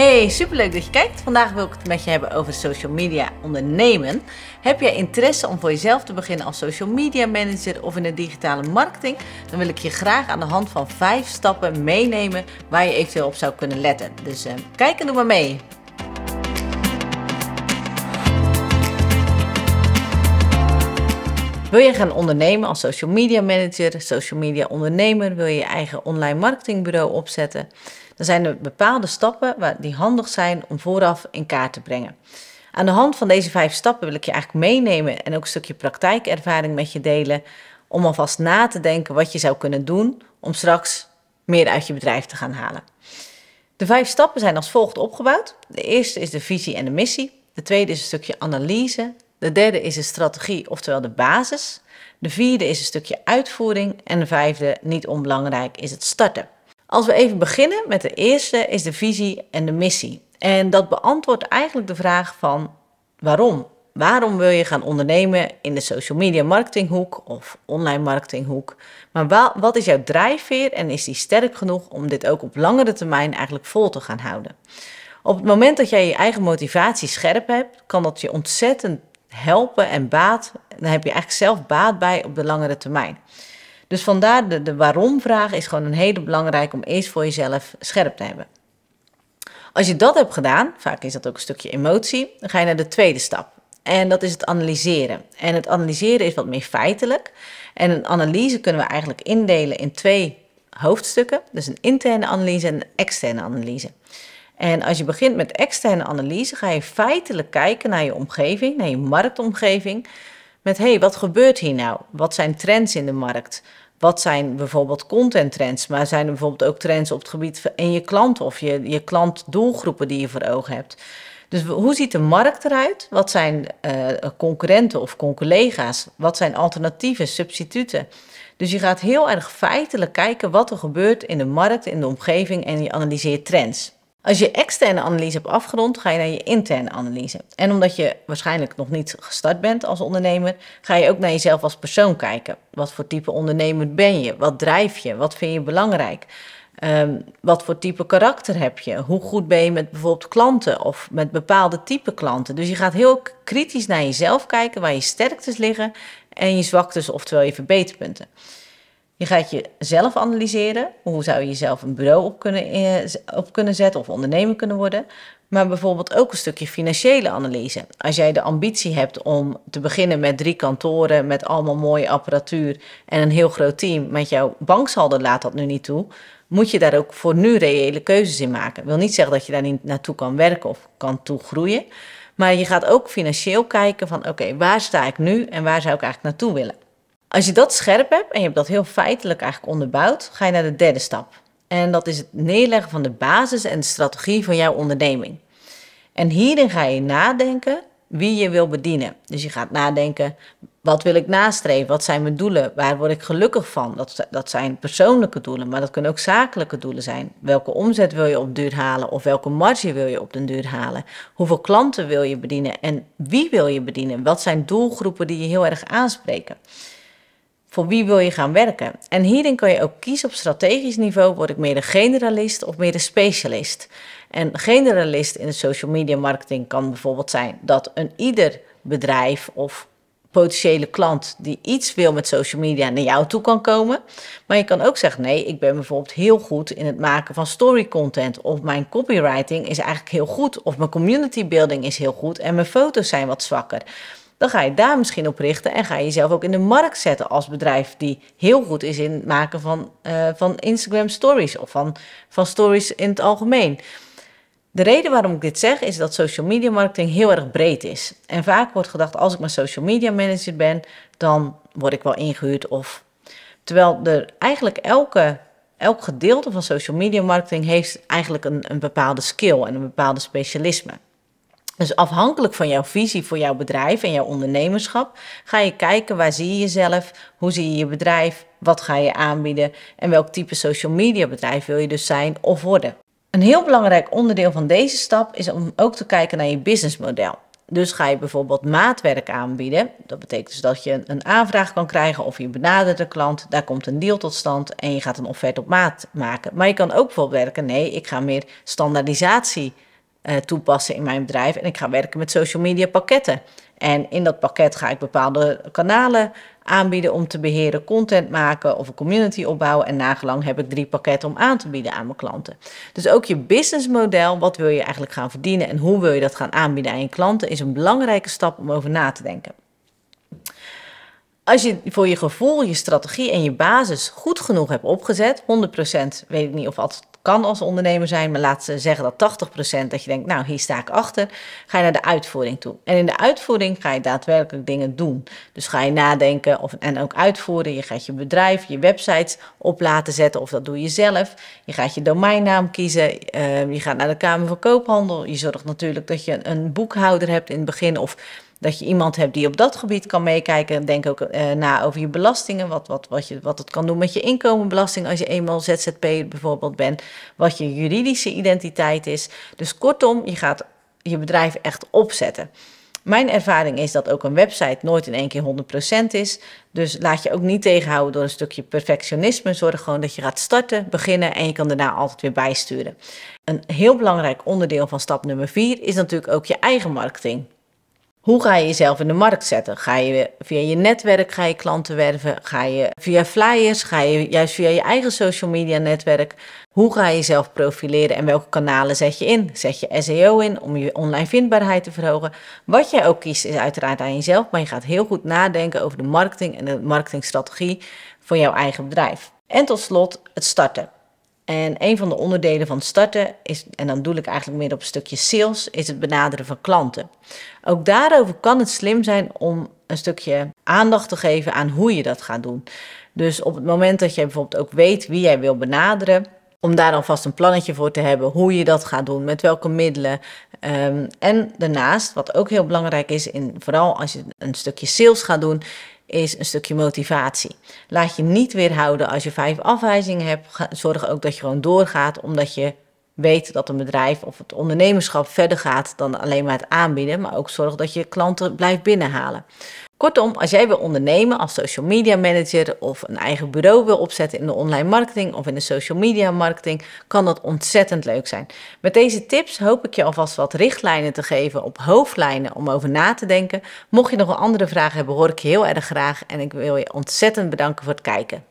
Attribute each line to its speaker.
Speaker 1: Hey, superleuk dat je kijkt. Vandaag wil ik het met je hebben over social media ondernemen. Heb jij interesse om voor jezelf te beginnen als social media manager of in de digitale marketing? Dan wil ik je graag aan de hand van 5 stappen meenemen waar je eventueel op zou kunnen letten. Dus eh, kijk en doe maar mee. Wil je gaan ondernemen als social media manager, social media ondernemer? Wil je je eigen online marketingbureau opzetten? Dan zijn er bepaalde stappen die handig zijn om vooraf in kaart te brengen. Aan de hand van deze vijf stappen wil ik je eigenlijk meenemen en ook een stukje praktijkervaring met je delen. Om alvast na te denken wat je zou kunnen doen om straks meer uit je bedrijf te gaan halen. De vijf stappen zijn als volgt opgebouwd. De eerste is de visie en de missie. De tweede is een stukje analyse. De derde is de strategie, oftewel de basis. De vierde is een stukje uitvoering. En de vijfde, niet onbelangrijk, is het starten. Als we even beginnen met de eerste is de visie en de missie. En dat beantwoordt eigenlijk de vraag van waarom? Waarom wil je gaan ondernemen in de social media marketinghoek of online marketinghoek? Maar wat is jouw drijfveer en is die sterk genoeg om dit ook op langere termijn eigenlijk vol te gaan houden? Op het moment dat jij je eigen motivatie scherp hebt, kan dat je ontzettend helpen en baat. Dan heb je eigenlijk zelf baat bij op de langere termijn. Dus vandaar de, de waarom-vraag is gewoon een hele belangrijke om eerst voor jezelf scherp te hebben. Als je dat hebt gedaan, vaak is dat ook een stukje emotie, dan ga je naar de tweede stap. En dat is het analyseren. En het analyseren is wat meer feitelijk. En een analyse kunnen we eigenlijk indelen in twee hoofdstukken. Dus een interne analyse en een externe analyse. En als je begint met externe analyse, ga je feitelijk kijken naar je omgeving, naar je marktomgeving met hé, hey, wat gebeurt hier nou? Wat zijn trends in de markt? Wat zijn bijvoorbeeld content trends, maar zijn er bijvoorbeeld ook trends op het gebied van in je klant of je, je klantdoelgroepen die je voor ogen hebt? Dus hoe ziet de markt eruit? Wat zijn eh, concurrenten of collega's? Wat zijn alternatieven, substituten? Dus je gaat heel erg feitelijk kijken wat er gebeurt in de markt, in de omgeving en je analyseert trends. Als je externe analyse hebt afgerond, ga je naar je interne analyse. En omdat je waarschijnlijk nog niet gestart bent als ondernemer, ga je ook naar jezelf als persoon kijken. Wat voor type ondernemer ben je? Wat drijf je? Wat vind je belangrijk? Ehm, wat voor type karakter heb je? Hoe goed ben je met bijvoorbeeld klanten of met bepaalde type klanten? Dus je gaat heel kritisch naar jezelf kijken, waar je sterktes liggen en je zwaktes, oftewel je verbeterpunten. Je gaat jezelf analyseren. Hoe zou je jezelf een bureau op kunnen, eh, op kunnen zetten of ondernemer kunnen worden? Maar bijvoorbeeld ook een stukje financiële analyse. Als jij de ambitie hebt om te beginnen met drie kantoren, met allemaal mooie apparatuur en een heel groot team, met jouw banksaldo laat dat nu niet toe, moet je daar ook voor nu reële keuzes in maken. Ik wil niet zeggen dat je daar niet naartoe kan werken of kan toe groeien, maar je gaat ook financieel kijken van oké, waar sta ik nu en waar zou ik eigenlijk naartoe willen? Als je dat scherp hebt en je hebt dat heel feitelijk eigenlijk onderbouwd, ga je naar de derde stap. En dat is het neerleggen van de basis en de strategie van jouw onderneming. En hierin ga je nadenken wie je wil bedienen. Dus je gaat nadenken, wat wil ik nastreven? Wat zijn mijn doelen? Waar word ik gelukkig van? Dat, dat zijn persoonlijke doelen, maar dat kunnen ook zakelijke doelen zijn. Welke omzet wil je op duur halen? Of welke marge wil je op den duur halen? Hoeveel klanten wil je bedienen? En wie wil je bedienen? Wat zijn doelgroepen die je heel erg aanspreken? Voor wie wil je gaan werken? En hierin kan je ook kiezen op strategisch niveau: word ik meer de generalist of meer de specialist? En generalist in de social media marketing kan bijvoorbeeld zijn dat een ieder bedrijf of potentiële klant die iets wil met social media naar jou toe kan komen. Maar je kan ook zeggen: nee, ik ben bijvoorbeeld heel goed in het maken van story content. Of mijn copywriting is eigenlijk heel goed. Of mijn community building is heel goed. En mijn foto's zijn wat zwakker dan ga je daar misschien op richten en ga je jezelf ook in de markt zetten als bedrijf die heel goed is in het maken van, eh, van Instagram stories of van, van stories in het algemeen. De reden waarom ik dit zeg is dat social media marketing heel erg breed is. En vaak wordt gedacht, als ik maar social media manager ben, dan word ik wel ingehuurd of... Terwijl er eigenlijk elke elk gedeelte van social media marketing heeft eigenlijk een, een bepaalde skill en een bepaalde specialisme. Dus afhankelijk van jouw visie voor jouw bedrijf en jouw ondernemerschap, ga je kijken waar zie je jezelf, hoe zie je je bedrijf, wat ga je aanbieden en welk type social media bedrijf wil je dus zijn of worden. Een heel belangrijk onderdeel van deze stap is om ook te kijken naar je businessmodel. Dus ga je bijvoorbeeld maatwerk aanbieden. Dat betekent dus dat je een aanvraag kan krijgen of je benadert de klant. Daar komt een deal tot stand en je gaat een offerte op maat maken. Maar je kan ook bijvoorbeeld werken, nee, ik ga meer standaardisatie eh, toepassen in mijn bedrijf. En ik ga werken met social media pakketten. En in dat pakket ga ik bepaalde kanalen aanbieden om te beheren, content maken of een community opbouwen. En nagelang heb ik drie pakketten om aan te bieden aan mijn klanten. Dus ook je businessmodel, wat wil je eigenlijk gaan verdienen en hoe wil je dat gaan aanbieden aan je klanten, is een belangrijke stap om over na te denken. Als je voor je gevoel, je strategie en je basis goed genoeg hebt opgezet, 100% weet ik niet of altijd kan als ondernemer zijn, maar laat ze zeggen dat 80% dat je denkt, nou hier sta ik achter, ga je naar de uitvoering toe. En in de uitvoering ga je daadwerkelijk dingen doen. Dus ga je nadenken of, en ook uitvoeren. Je gaat je bedrijf, je websites op laten zetten of dat doe je zelf. Je gaat je domeinnaam kiezen, ehm, je gaat naar de Kamer van Koophandel. Je zorgt natuurlijk dat je een boekhouder hebt in het begin of dat je iemand hebt die op dat gebied kan meekijken. Denk ook eh, na over je belastingen, wat, wat, wat, je, wat het kan doen met je inkomenbelasting als je eenmaal ZZP bijvoorbeeld bent. Wat je juridische identiteit is. Dus kortom, je gaat je bedrijf echt opzetten. Mijn ervaring is dat ook een website nooit in één keer 100% is. Dus laat je ook niet tegenhouden door een stukje perfectionisme. Zorg gewoon dat je gaat starten, beginnen en je kan daarna altijd weer bijsturen. Een heel belangrijk onderdeel van stap nummer 4 is natuurlijk ook je eigen marketing. Hoe ga je jezelf in de markt zetten? Ga je via je netwerk ga je klanten werven? Ga je via flyers? Ga je juist via je eigen social media netwerk? Hoe ga je jezelf profileren en welke kanalen zet je in? Zet je SEO in om je online vindbaarheid te verhogen? Wat jij ook kiest is uiteraard aan jezelf, maar je gaat heel goed nadenken over de marketing en de marketingstrategie van jouw eigen bedrijf. En tot slot het starten. En een van de onderdelen van starten is, en dan doe ik eigenlijk meer op het stukje sales, is het benaderen van klanten. Ook daarover kan het slim zijn om een stukje aandacht te geven aan hoe je dat gaat doen. Dus op het moment dat jij bijvoorbeeld ook weet wie jij wil benaderen, om daar dan vast een plannetje voor te hebben, hoe je dat gaat doen, met welke middelen. Ehm, en daarnaast, wat ook heel belangrijk is, in, vooral als je een stukje sales gaat doen, is een stukje motivatie. Laat je niet weerhouden als je vijf afwijzingen hebt. Zorg ook dat je gewoon doorgaat, omdat je weet dat een bedrijf of het ondernemerschap verder gaat dan alleen maar het aanbieden, maar ook zorg dat je klanten blijft binnenhalen. Kortom, als jij wil ondernemen als social media manager of een eigen bureau wil opzetten in de online marketing of in de social media marketing, kan dat ontzettend leuk zijn. Met deze tips hoop ik je alvast wat richtlijnen te geven op hoofdlijnen om over na te denken. Mocht je nog wel andere vragen hebben, hoor ik je heel erg graag en ik wil je ontzettend bedanken voor het kijken.